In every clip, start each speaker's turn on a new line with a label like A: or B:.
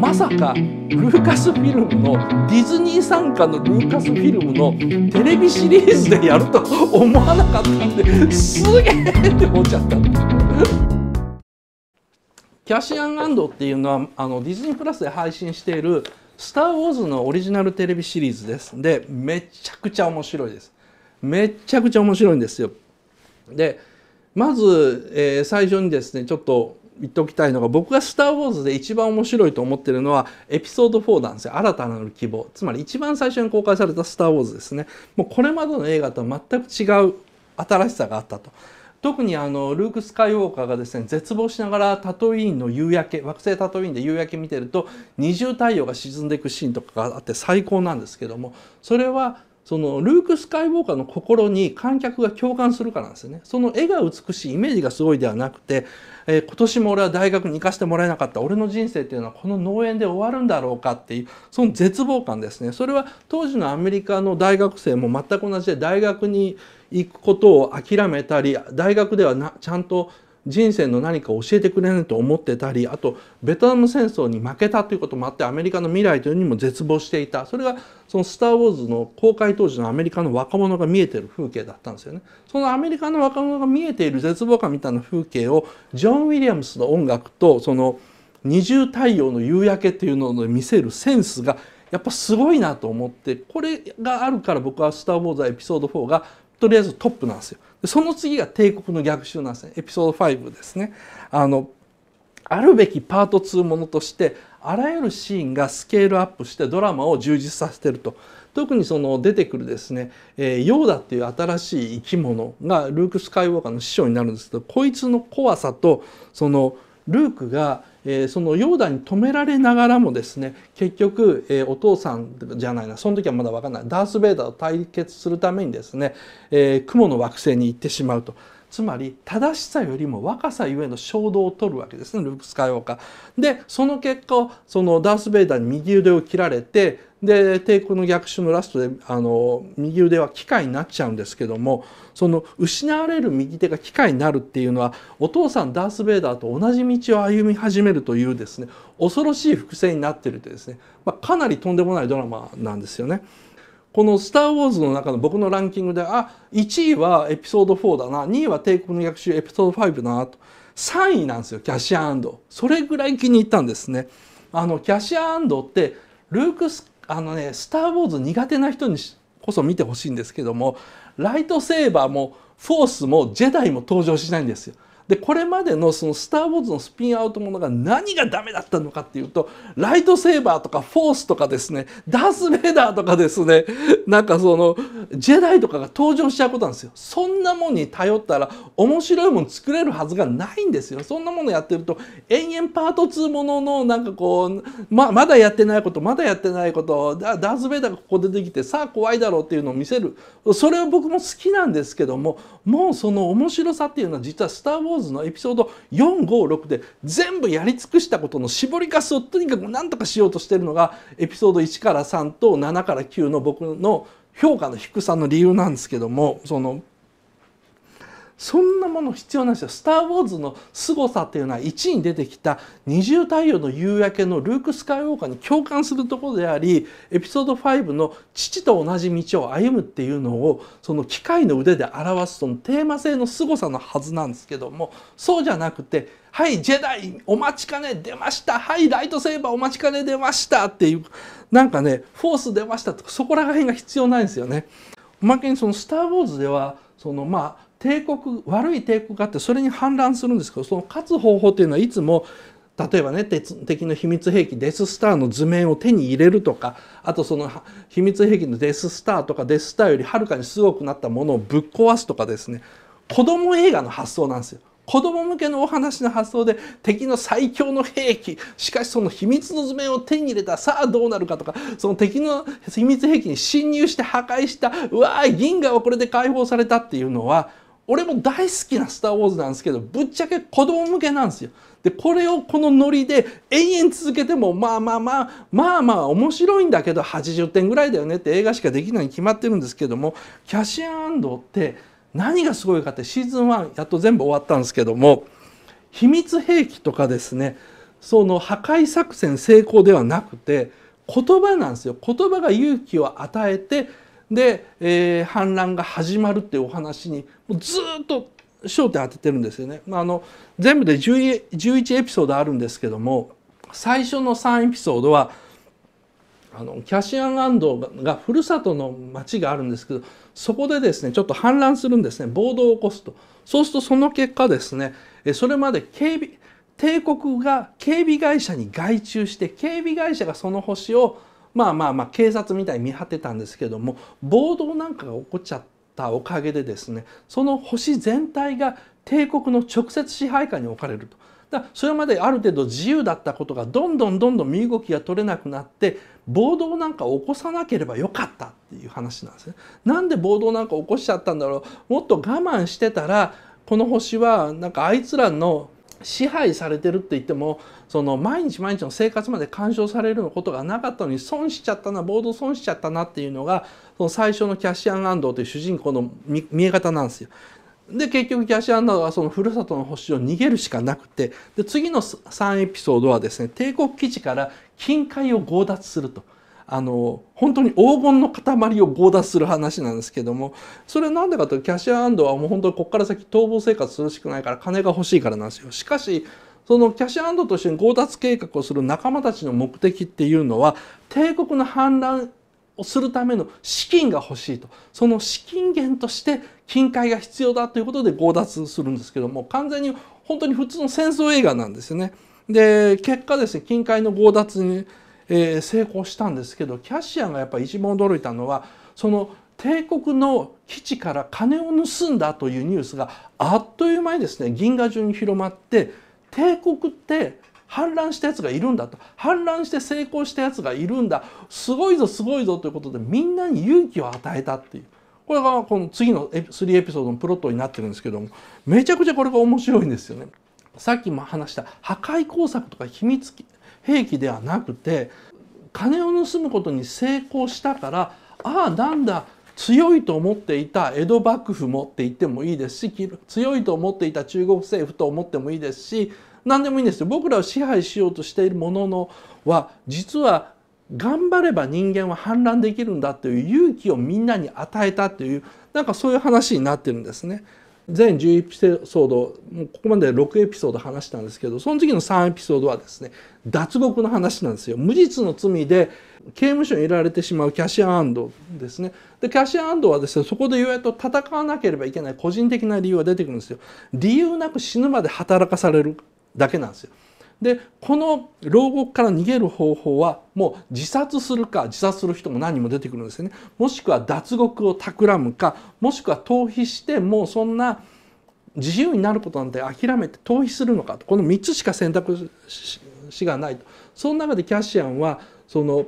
A: まさかルーカスフィルムのディズニー参加のルーカスフィルムのテレビシリーズでやると思わなかったんですげえって思っちゃった。キャシアン・アンドっていうのはあのディズニープラスで配信している「スター・ウォーズ」のオリジナルテレビシリーズです。でめちゃくちゃ面白いです。めちゃくちゃ面白いんですよ。でまず、えー、最初にですねちょっと言っておきたいのが僕が「スター・ウォーズ」で一番面白いと思ってるのはエピソード4なんですよ新たなる希望つまり一番最初に公開された「スター・ウォーズ」ですねもうこれまでの映画とは全く違う新しさがあったと特にあのルーク・スカイウォーカーがですね絶望しながらタトイーンの夕焼け惑星タトイーンで夕焼け見てると二重太陽が沈んでいくシーンとかがあって最高なんですけどもそれはそのルーク・スカイウォーカーの心に観客が共感するからなんですよね。その絵が美しいイメージがすごいではなくて、えー、今年も俺は大学に行かせてもらえなかった俺の人生っていうのはこの農園で終わるんだろうかっていうその絶望感ですね。それは当時のアメリカの大学生も全く同じで大学に行くことを諦めたり大学ではなちゃんと人生の何か教えてくれないと思ってたりあとベトナム戦争に負けたということもあってアメリカの未来というのにも絶望していたそれがその「スター・ウォーズ」の公開当時のアメリカの若者が見えてる風景だったんですよね。そのアメリカの若者が見えている絶望感みたいな風景をジョン・ウィリアムスの音楽とその二重太陽の夕焼けっていうのを見せるセンスがやっぱすごいなと思ってこれがあるから僕は「スター・ウォーズ」エピソード4がとりあえずトップなんですよ。その次が帝国の逆襲なんですねエピソード5ですね。あのあるべきパート2ものとしてあらゆるシーンがスケールアップしてドラマを充実させてると特にその出てくるですね、えー、ヨーダっていう新しい生き物がルーク・スカイウォーカーの師匠になるんですけどこいつの怖さとそのルークがえそのヨーダに止められながらもですね結局、えお父さんじゃないなその時はまだ分かんないダース・ベイダーと対決するためにですね、え雲の惑星に行ってしまうと。つまり正しさよりも若さゆえの衝動を取るわけですねルーク・スカヨーカー。でその結果そのダース・ベイダーに右腕を切られてで帝国の逆襲のラストであの右腕は機械になっちゃうんですけどもその失われる右手が機械になるっていうのはお父さんダース・ベイダーと同じ道を歩み始めるというですね恐ろしい伏線になってるというですね、まあ、かなりとんでもないドラマなんですよね。この「スター・ウォーズ」の中の僕のランキングであ1位はエピソード4だな2位は帝国の逆襲エピソード5だなと3位なんですよキャシアンドそれぐらい気に入ったんですね。あのキャシアンドってルーク・スあのね「スター・ウォーズ」苦手な人にこそ見てほしいんですけどもライトセーバーもフォースもジェダイも登場しないんですよ。でこれまでのその「スター・ウォーズ」のスピンアウトものが何がダメだったのかっていうとライトセーバーとかフォースとかですねダース・ベイダーとかですね なんかそのジェダイとかが登場しちゃうことなんですよ。そんなもんに頼ったら面白いもん作れるはずがないんですよ。そんなものやってると延々パート2もののなんかこうままだやってないことまだやってないことダース・ベイダーがここ出てきてさあ怖いだろうっていうのを見せるそれは僕も好きなんですけどももうその面白さっていうのは実は「スター・ウォーズ」ーズ」のエピソード456で全部やり尽くしたことの絞りかすをとにかく何とかしようとしてるのがエピソード1から3と7から9の僕の評価の低さの理由なんですけどもそのそんなもの必要なんですよ「スター・ウォーズ」の凄さっていうのは1位に出てきた「二重太陽の夕焼け」のルーク・スカイウォーカーに共感するところでありエピソード5の「父と同じ道を歩む」っていうのをその機械の腕で表すそのテーマ性の凄さのはずなんですけどもそうじゃなくて「はいジェダイお待ちかね出ましたはいライトセーバーお待ちかね出ました」っていうなんかね「フォース出ました」とかそこら辺が必要ないんですよね。おまけにその「スター・ウォーズ」ではそのまあ帝国悪い帝国があってそれに反乱するんですけどその勝つ方法というのはいつも例えばね敵の秘密兵器デススターの図面を手に入れるとかあとその秘密兵器のデススターとかデススターよりはるかにすごくなったものをぶっ壊すとかですね子供映画の発想なんですよ。子供向けのお話の発想で敵の最強の兵器しかしその秘密の図面を手に入れたさあどうなるかとかその敵の秘密兵器に侵入して破壊したうわー銀河はこれで解放されたっていうのは俺も大好きな「スター・ウォーズ」なんですけどぶっちゃけ子供向けなんですよ。でこれをこのノリで延々続けてもまあまあまあまあまあ面白いんだけど80点ぐらいだよねって映画しかできないに決まってるんですけどもキャシアンドって何がすごいかってシーズン1やっと全部終わったんですけども秘密兵器とかですねその破壊作戦成功ではなくて言葉なんですよ言葉が勇気を与えてで、えー、反乱が始まるっていうお話にもうずっと焦点当ててるんですよね。まあ、あの全部で11エピソードあるんですけども最初の3エピソードはあのキャシアンンドがふるさとの町があるんですけどそこでですねちょっと反乱するんですね暴動を起こすとそうするとその結果ですねそれまで警備帝国が警備会社に外注して警備会社がその星をまあまあまあ警察みたいに見張ってたんですけども暴動なんかが起こっちゃったおかげでですねその星全体が帝国の直接支配下に置かれると。だそれまである程度自由だったことがどんどんどんどん身動きが取れなくなって暴動なんか起こさなければよかったっていう話なんですね。なんで暴動なんか起こしちゃったんだろうもっと我慢してたらこの星はなんかあいつらの支配されてるって言ってもその毎日毎日の生活まで干渉されることがなかったのに損しちゃったなボード損しちゃったなっていうのがその最初のキャッシュアン・アンドという主人公の見え方なんですよ。で結局キャシアン・アンドはそのふるさとの星を逃げるしかなくてで次の3エピソードはですね帝国基地から金塊を強奪すると。あの本当に黄金の塊を強奪する話なんですけどもそれは何でかというとキャシア・アンドはもう本当にここから先逃亡生活するしかないから金が欲しいからなんですよ。しかしそのキャシアンドとして強奪計画をする仲間たちの目的っていうのは帝国の反乱をするための資金が欲しいとその資金源として金塊が必要だということで強奪するんですけども完全に本当に普通の戦争映画なんですよね。で結果ですね金塊の強奪にえ成功したんですけどキャシアンがやっぱり一番驚いたのはその帝国の基地から金を盗んだというニュースがあっという間にですね銀河中に広まって帝国って反乱したやつがいるんだと反乱して成功したやつがいるんだすごいぞすごいぞということでみんなに勇気を与えたっていうこれがこの次の3エピソードのプロットになってるんですけどもめちゃくちゃこれが面白いんですよね。さっきも話した破壊工作とか秘密兵器ではなくて金を盗むことに成功したからああなんだ強いと思っていた江戸幕府もって言ってもいいですし強いと思っていた中国政府と思ってもいいですし何でもいいんですよ僕らを支配しようとしているもののは実は頑張れば人間は反乱できるんだという勇気をみんなに与えたというなんかそういう話になってるんですね。全10エピソードもうここまで6エピソード話したんですけどその時の3エピソードはですね脱獄の話なんですよ無実の罪で刑務所にいられてしまうキャシア・アンドですねでキャシア・アンドはですねそこでようやと戦わなければいけない個人的な理由が出てくるんですよ理由なく死ぬまで働かされるだけなんですよでこの牢獄から逃げる方法はもう自殺するか自殺する人も何人も出てくるんですよねもしくは脱獄を企むかもしくは逃避してもうそんな自由になることなんて諦めて逃避するのかとこの3つしか選択肢がないとその中でキャッシアンはその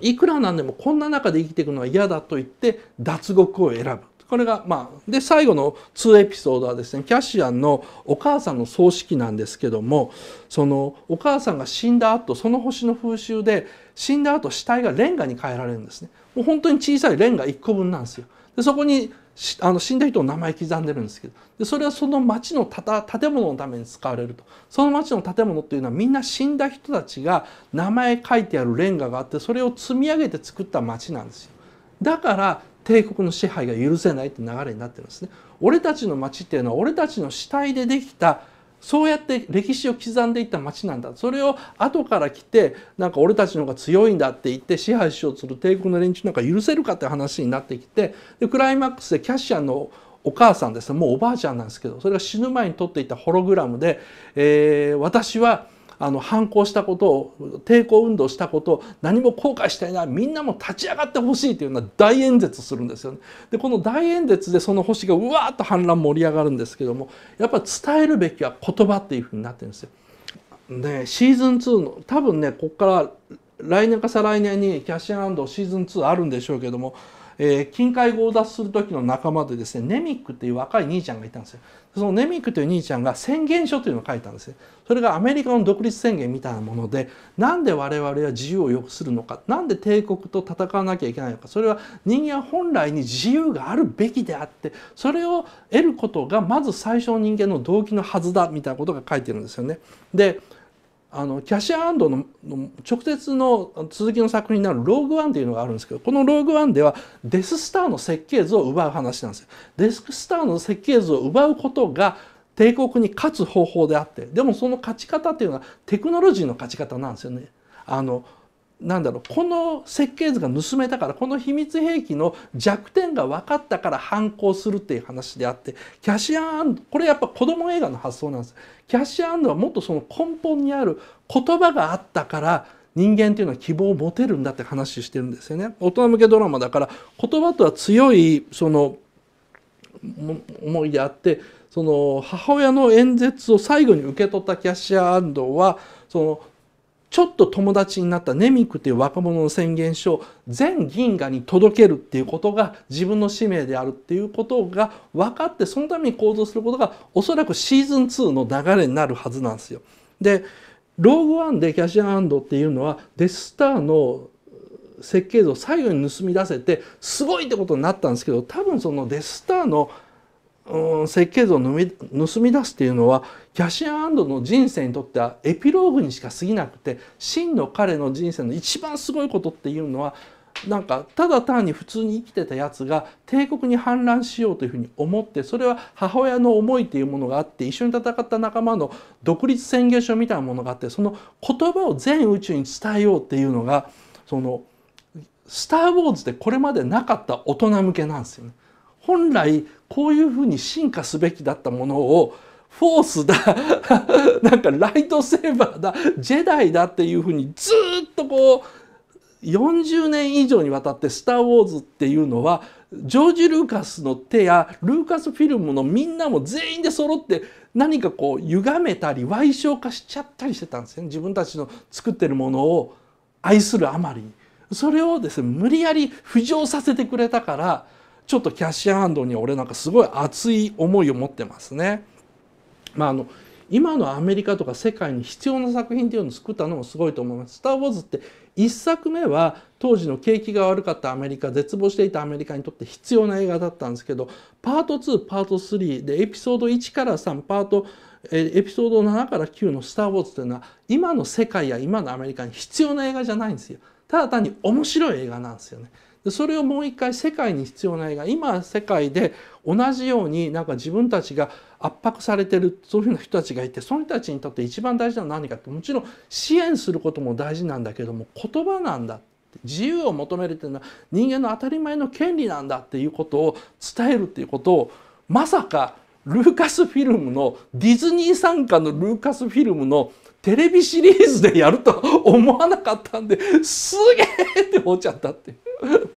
A: いくらなんでもこんな中で生きていくのは嫌だと言って脱獄を選ぶこれが、まあ、で、最後の2エピソードはですね、キャシアンのお母さんの葬式なんですけども、そのお母さんが死んだ後、その星の風習で、死んだ後死体がレンガに変えられるんですね。もう本当に小さいレンガ1個分なんですよ。で、そこにあの死んだ人の名前刻んでるんですけどでそれはその町の建物のために使われるとその町の建物っていうのはみんな死んだ人たちが名前書いてあるレンガがあってそれを積み上げて作った町なんですよだから帝国の支配が許せないって流れになってるんですね。俺たちの町っていうのは俺たちの死体でできたそうやって歴史を刻んでいった町なんだそれを後から来てなんか俺たちの方が強いんだって言って支配しようとする帝国の連中なんか許せるかって話になってきてでクライマックスでキャッシャーのお母さんですねもうおばあちゃんなんですけどそれが死ぬ前に撮っていたホログラムで、えー、私は「あの反抗したことを抵抗運動したことを何も後悔していないみんなも立ち上がってほしいというような大演説するんですよね。でこの大演説でその星がうわーっと反乱盛り上がるんですけどもやっぱ伝えるべきは言葉っていうふうになってるんですよ。ね、シーズン2の多分ねここから来年か再来年にキャッシュアンドシーズン2あるんでしょうけどもえー、近海強奪する時の仲間でですね、ネミックっていう若い兄ちゃんがいたんですよ。そのネミックという兄ちゃんが宣言書というのを書いたんですよそれがアメリカの独立宣言みたいなもので、なんで我々は自由を良くするのか、なんで帝国と戦わなきゃいけないのか、それは人間本来に自由があるべきであって、それを得ることがまず最初の人間の動機のはずだみたいなことが書いてるんですよね。で、あのキャシア・アンドの直接の続きの作品になる「ローグ・ワン」っていうのがあるんですけどこの「ローグ・ワン」ではデススターの設計図を奪う話なんですよ。デススターの設計図を奪うことが帝国に勝つ方法であってでもその勝ち方っていうのはテクノロジーの勝ち方なんですよね。あのなんだろうこの設計図が盗めたからこの秘密兵器の弱点が分かったから反抗するっていう話であってキャシアンこれやっぱ子供映画の発想なんですキャシアンドはもっとその根本にある言葉があったから人間っていうのは希望を持てるんだって話してるんですよね大人向けドラマだから言葉とは強いその思いであってその母親の演説を最後に受け取ったキャシア・アンドはそのちょっと友達になったネミクという若者の宣言書を全銀河に届けるっていうことが自分の使命であるっていうことが分かってそのために行動することがおそらくシーズン2の流れになるはずなんですよ。でローグワンでキャシュンアンドっていうのはデススターの設計図を最後に盗み出せてすごいってことになったんですけど多分そのデススターのうん、設計図を盗み出すっていうのはキャシアンドの人生にとってはエピローグにしか過ぎなくて真の彼の人生の一番すごいことっていうのはなんかただ単に普通に生きてたやつが帝国に反乱しようというふうに思ってそれは母親の思いというものがあって一緒に戦った仲間の独立宣言書みたいなものがあってその言葉を全宇宙に伝えようっていうのがその「スター・ウォーズ」でこれまでなかった大人向けなんですよね。本来こういうふうに進化すべきだったものをフォースだ なんかライトセーバーだジェダイだっていうふうにずっとこう40年以上にわたって「スター・ウォーズ」っていうのはジョージ・ルーカスの手やルーカスフィルムのみんなも全員で揃って何かこう歪めたり歪小化しちゃったりしてたんですね自分たちの作ってるものを愛するあまりに。それをですね無理やり浮上させてくれたからちょっとキャッシュハンドに俺なんかすごい熱い思いを持ってますね。まああの今のアメリカとか世界に必要な作品っていうのを作ったのもすごいと思います。スター・ウォーズって1作目は当時の景気が悪かったアメリカ絶望していたアメリカにとって必要な映画だったんですけどパート2パート3でエピソード1から3パートエピソード7から9の「スター・ウォーズ」というのは今の世界や今のアメリカに必要な映画じゃないんですよ。ただ単に面白い映画なんですよね。それをもう一回世界に必要な映画今世界で同じようになんか自分たちが圧迫されてるそういうふうな人たちがいてその人たちにとって一番大事なのは何かってもちろん支援することも大事なんだけども言葉なんだ自由を求めるっていうのは人間の当たり前の権利なんだっていうことを伝えるっていうことをまさかルーカスフィルムのディズニー傘下のルーカスフィルムのテレビシリーズでやると思わなかったんですげえって思っちゃったっていう。